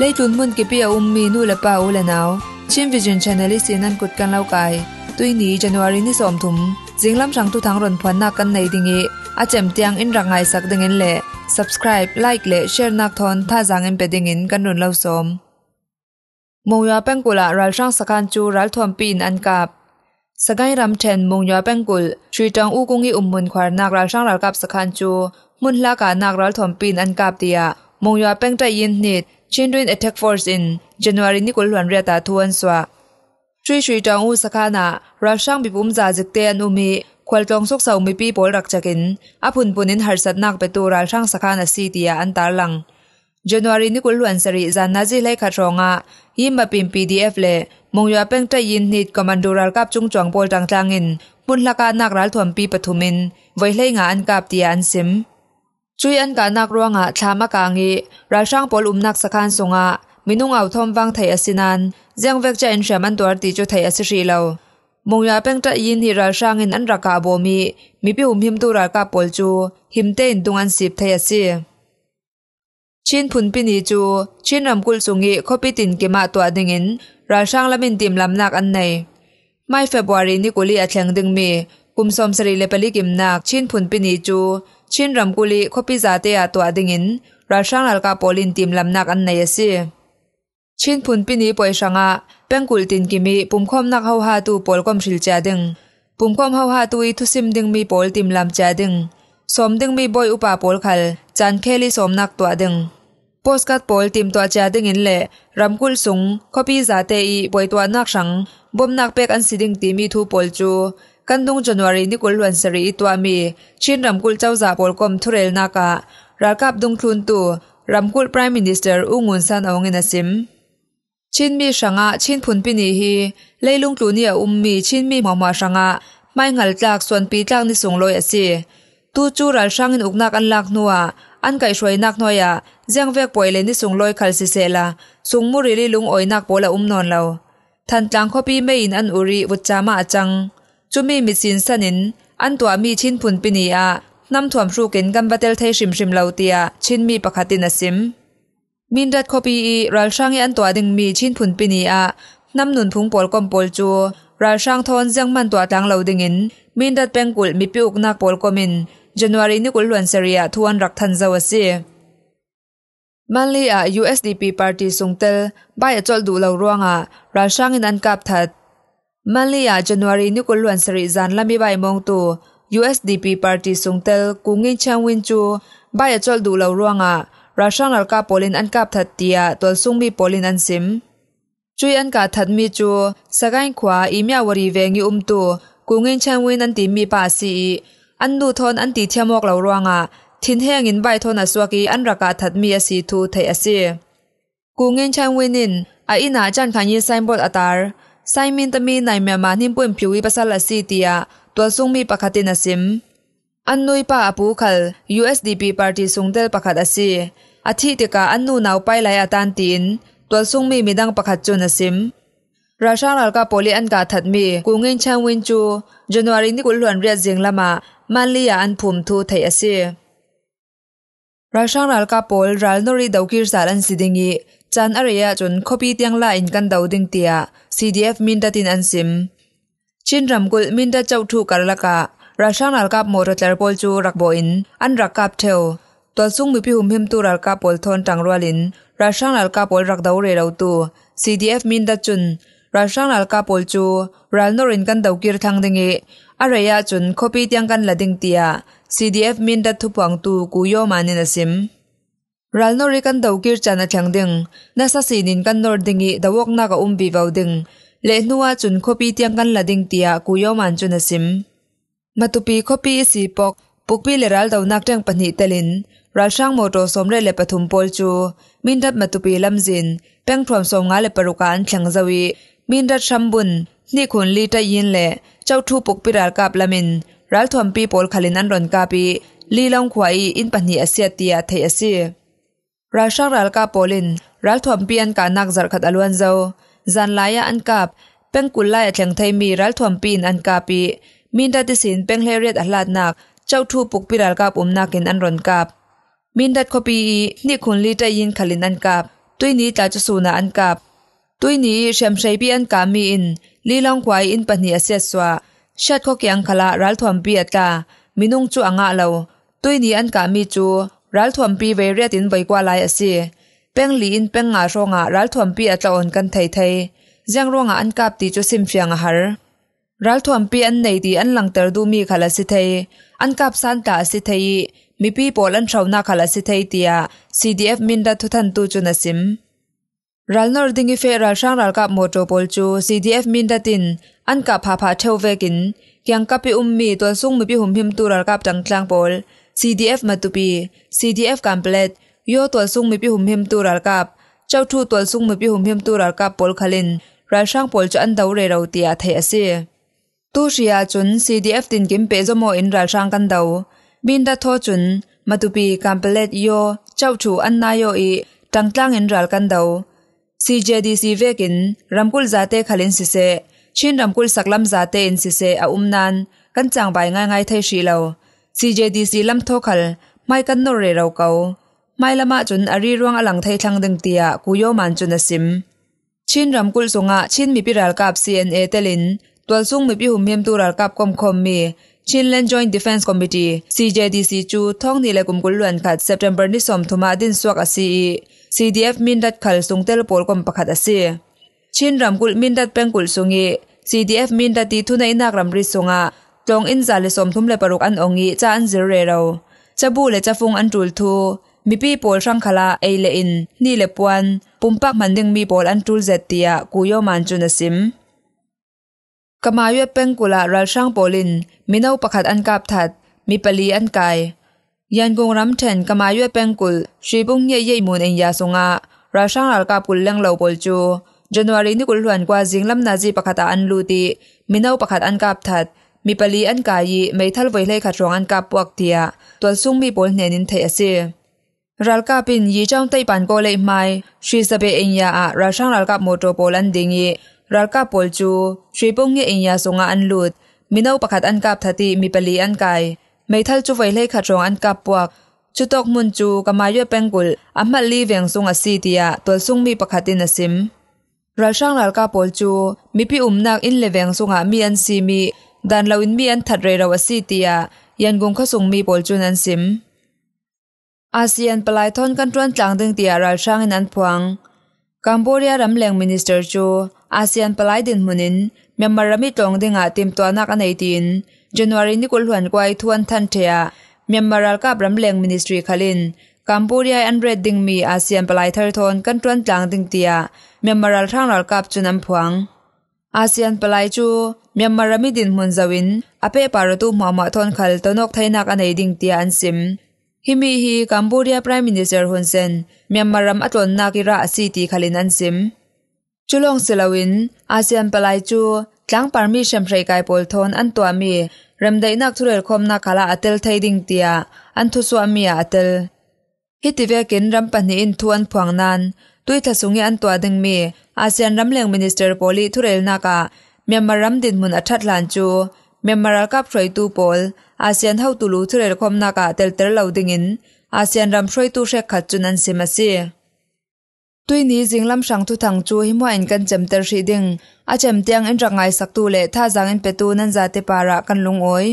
เลยทุนมุนกิปิออุมมีนู่และป้าอุและนาวชิมวิจินชานลิสินันกุดกันเล่ากายตุยนี้จันวารินิสอมถุมสิงลำชังทุทางร่นพันนักกันในดิงเออาจมเตียงอินรังไอสักดึงเงินแหล่ subscribe like เละแชร์นักทอนท่าจางเงินไปดึงเงินกันรุ่นเล่าสมมุงยาเป้งกุลรัลช่างสกันจูรัลทอมปีนอันกับสกายรำเชนมุงยาเป้งกุลชุยจังอู้กุ้งอีอุมมุนขวานักรัลช่างรัลกับสกันจูมุนลากานักรัลทอมปีนอันกับเดียมงยาเป้งใจยินเน็ Chindrin Attack Force in January ni kulwan ria ta thuan swa. Chui chui tang u sakana rashang bipum za jikte an umi khwal tong sok sa umi pi pol rak chakin apun punin harsat nak pe tu rashang sakana si tia an tar lang. January ni kulwan sari zan na ji lai kha thronga yimba pim PDF le mongya peng ta yin nit commando ral kap chung chong pol tang tlangin mun laka nak ral thom pi pathumin voilai nga an kap tia an sim. ช่วยอันกานักร้วงอ่ะชามากางีราช่างปอลุมนักสักการสงอ่ะมินุงเอาทอมวังไทยอสินันเจียงเวกจะอินเชมันตัวตีจุไทยอสิชีเลามงยาเป็งจะยินที่ราช่างอินอันรักกาบมี มีพิหุมหิมตัวรักกาปอลจู หิมเต้นตุงอันสิบไทยอสิชินพุนปินีจู ชินรำกุลสุงีขปิตินเกมาตัวดึงอิน ราช่างละมินติมลำนักอันในไม่เฟบวารีนี่กุลีอัดแข่งดึงมีกุมสมสรีเลปลิกิมนักชินพุนปินีจูชินรำกุลีคบิจาเตยตัวดิงินราช่างลลกาโปลินตีมลำนักอันไหนสิชินพุนปินีปอยช่างาเป็นกุลตินกิมีปุ่มคอมนักเฮาฮาตูปอลกอมชิลจาดึงปุ่มคอมเฮาฮาตอีทุซิมดึงมีปอลตีมลำจาดึงสมดึงมีบอยอุปาปอลขัลจันเคลิสมนักตัวดึงโพสกัดปอลตีมตัวจาดึงอินเล่รำกุลสุงคบิจาเตอีปอยตัวนักชังบ่มนักเป็กอันสิดึงตีมีทูปอลจูกันดุงจันวารีนีกุลวันสรีตัวมีชินรำกุลเจ้าจ่าปอลกมทุเรลนากะรากาับดุงทุนตูรำกุล prime minister อุ้งุนซันอาเงินสิมชินมีสังะชินพุนปินีฮีเลยลุงตูเนียอุ้มมีชินมีหมอมาสังะไม่งัลจากส่วนปีจางนิ่สงลอยสิตูจูรัลช่างอนุกนักอันลักนัวอันไก่ช่วยนักน้อยะเจียงเวกป่วยเลยนิสูงลอยคัลสิเซลาสงมุริลุงอ้อยนักโปละอุ้มนอนเราทันจังข้อพีไม่อินอันอุริวุจามาจังจุมีมิจินสนินอันตัวมีชินพุนปินีอานำถ่วมรูกินกันบัตเตลเทชิมชิมเลาเตียชินมีปะคตินสิม มินรัดคอปีอีรัลช่างอันตัวดึงมีชินพุนปินีอานำหนุนพุงปอลกอมปอลจูรัลช่างทอนยังมันตัวตังเลาดึงินมินรัดเป็งกุลมีปิอุกนักปอลกอมินจันวารีนิกุลลวนเซเรียทวนรักทันเจวซีมาเลีย USDP Party สุงเตลบายจอดดูเลาร่วงอารัลช่างอันกับทัด Malia January ni ko luan sari zan lami bai mong tu USDP party sungtel kungin chang win chu bai chol du lo ruanga Russian al ka polin an kap that tia tol sung mi polin an sim chui an ka that mi chu sagain khwa i mya wari ve ngi um tu kungin chang win an ti mi pa si an du thon an ti thiamok lo ruanga thin heng in bai thon aswaki an raka that mi asi thu thai ase kungin chang win in a ina chan khan ye signboard atar ဆိုင်မင်တမီနိုင်မြမာနှင်းပွင့်ပြူဝိပစလစီတီယာตัวซุงมีปะคตินสิมอันนุยป้าอปูคัล USDP ปาร์ตีซุงเดลปะคตอสีอาทิติกาอันนูนาวไปไลอาตานตินตัวซุงมีมีดังปะคจุนสิมราชาลกาโปลีอันกาถัดมีกูเงินชังวินจูจันวารินี่กุลหลวนเรียดเสียงละมามาลียาอันภูมิทูไทยอสีราชาลกาโปลรัลนรีดาวกิรสารันสิดิงีจันอะไระจนคบีเตียงลาอินกันดาวดิงเตีย CDF มินดาตินอันซิมชินรำกุลมินดาเจ้าถูกกันละกะ ราช่างนัลกับโมรตลปอลจูรักโบอินอันรักกับเทวตัวซุงมีพิหุมพิมตูรักกับปอลทอนตังรัวลิน ราช่างนัลกับปอลรักดาวเรเราตู CDF มินดาจุนราช่างนัลกับปอลจูรัลนรินกันดาวกิรทางดิงเออาไระจุนคบีเตียงกันลาดิงเตีย CDF มินดาทุบวังตูกุโยมานินอันซิมรัลนอริกันดาวกิร์จันทังดึงนัสสีนินกันนอร์ดิงีดาวกนากอุมบีวาวดึงเลนัวจุนคบีเตียงกันลาดิงตียกุยอมันจุนสิมมาตุปีคบีสีปกปุกปีเลรัลดาวนักเตียงปนญตเตลินรัลช่างโมโตสมเรเลปทุมโพลจู มินดัตมาตุปีลัมจินเป็งพร้อมส่งงานเลปรุกันชังจาวี มินดัตชัมบุนนี่คนลีตายินเล่เจ้าทูปุกปีรัลกาบลามินรัลทวมปีปอลขลินันรอนกาปีลีลองควายอินปนิอาเซียตียไทยเซราชรัลกาโปลินรัลทวมเปียนกานักจัดขัดอลวนเจ้าจันลายอันกับเป็งกุลไลแียงไทยมีรัลทวมปีนอันกับปีมินดาติสินเป็งเฮเรียตอลาดนักเจ้าทูปุกปิรัลกาปุมนักินอันรนกับมินดตโคปีนี่คุณลีใจยินขลินอันกับตุยนี้จะจะสูนอันกับตุยนี้เชมชัยปีอันกามีอินลีลองควายอินปนิอเซสวะชัดขกียงขลารัลทวมปีอัตกามินุงจูอ่างะเราตุยนี้อันกามีจูรัลทวมปีเวรียตินไว้กว่าลายอสศีเป้งลีอินเป้งงาโรงะรัลทวมปีอัตโอนกันไทยไทยเจียงรงะอันกาบตีจุสิมเฟียงหารรัลทวมปีอันไหนดีอันหลังเตอร์ดูมีขลาสิไทยอันกาบสันตาสิไทย มีปีโปลันชาวนาขลาสิไทยเตีย CDF มินดาทุทันตูจุนสิมรัลนอร์ดิงิเฟรัลช่างรัลกับโมโตโปลจู CDF มินดาตินอันกับพาพาเทวเวกินยังกับปีอุ้มมีตัวซุ่งมีปีหุ่มพิมตูรัลกับจังจังโปล CDF matupi CDF complet yo tol sung mi pi hum him tur al kap chau thu tol sung mi pi hum him tur al kap pol khalin ral sang pol chu an dau re rau tia thai ase tu ria à chun CDF tin kim pe zo mo in ral sang kan dau bin da tho chun matupi complet yo chau thu an na yo i tang tlang in ral kan dau CJDC vekin ramkul zate khalin si se chin ramkul saklam zate in si se a à umnan kan chang bai ngai ngai thai shi lo CJDC ลำทอทขลไม่กันนเรเราเกาไม่ละมาจนอริรวงอลังไทยทางดึงเตียกุโยมันจนสิมชินรำกุลสงะชินมีพิรากับ CNA เตลินตัวซุ่งมีพิหุมเมมตูรากับคอมคอมมีชินเลนจอยน์ดิฟเฟนซ์คอมมิตี้ CJDC จูท่องนี่แหละกุมกุลล้วนขัดเซปเทมเบอร์นิสอมทุมาดินสวกอซี CDF มินดัดขลสงเตลโปลกมประคัดอซีชินรำกุลมินดัดเป็นกุลสงี CDF มินดัดตีทุนในนักรำริสงะจงอินจาเลสมทุ่มเลปรุกอันองอีจ้าอันจิเรเราจะบูเลจะฟงอันจุลทูมีปีโปลช่างคลาเอเลอินนี่เลปวนปุ่มปักมันดึงมีโปลอันจุลเจตียกูโยมันจุนสิมกมาเวเป็งกุลารัลช่างโปลินมีเน่าประคัดอันกาบถัดมีปลีอันไกยันกงรำเทนกมาเวเป็งกุลชีบุงเย่เย่มุนเอ็นยาสงอาราช่างรัลกาบุลเล่งเหล่าโปลจูจันวารีนี่กุลหวนกว่าจิงลำนาจีประคัดอันลูตีมีเน่าประคัดอันกาบถัดมีปลีอันกายไม่ทัลไว้เลยขัดรองอันกับปวกเตียตัวซุ่มมีปนเนนินเทยเซรัลกาปินยีจ้องไต้ปันโกเลยไม่ชีสเปเอียอะราช่างรัลกาโมโตโปลันดิงีรัลกาปอลจูชีปุ่งเยเอียสงอันลุดมีนาประคัดอันกับทัติมีปลีอันกายไม่ทัลจูไว้เลยขัดรองอันกับปวกจุดตกมุนจูกมายุเป็นกุลอัมมาลีเวียงสุงอสีเตียตัวซุ่มมีประคัดินสิมราช่างรัลกาปอลจูมีพี่อุมนักอินเลเวียงสุงอามีอันซีมีดันเลาินมีอันถัดเรราวสีเตียยันกุงขสุงมีโปลจุนันซิมอาเซียนปลายทอนกันตรวนจางดึงเตียราช่างนันพวงกัมพูชารำมเลงมินิสเตอร์จูอาเซียนปลายดินมุนินเมียนมารมิตรงดึงอาติมตัวนักอันไอตินจันวารินิกุลหวนกวายทวนทันเทียเมียนมาราลกับรำมเลงมินิสทรีคลินกัมพูชาอันเรดดิงมีอาเซียนปลายทอนกันตรวนจางดึงเตียเมียนมารัลทางรัลกับจุนันพวงอาเซียนปลายจูเมียมารมิดินมุนจวินอเปปารตุมามาทนคัลตนกไทนักอเนดิงเตียนซิมฮิมีฮีกัมบูเรียปรายมินิสเตอร์ฮุนเซนเมีย a มารมอตลนากิราซีตีคาลินันซิมจูลองเซลาวินอาเซียนปลายจูจังปารมิชัมเพรไกโปลทนอันตวมีเรมไดนักทุเรลคมนาคาลาอเตลไทดิงเตียอันทุซวามีอเตลฮิติเวกินรัมปนอินทวนพวงนานตุยทัสุงยันตัวดึงมีอาเซียนรัมเลงมินิสเตอร์โพลีทุเรลนากะเมียนมารัมดินมุนอัชัดลันจูเมียนมารักับช่วยตูโพลอาเซียนเฮาตูลูทุเรลคอมนากะเตลเตลเหล่าดึงอินอาเซียนรัมช่วยตูเชคขัดจุนันเซมาซีตุยนี้จิงลมสังทุถังจูหิมวันกันจำเตอร์ชีดิงอาเจำเตียงอินรังไงสักตูเลท่าจางอินเปตูนันจาเตปาระกันลุงโอย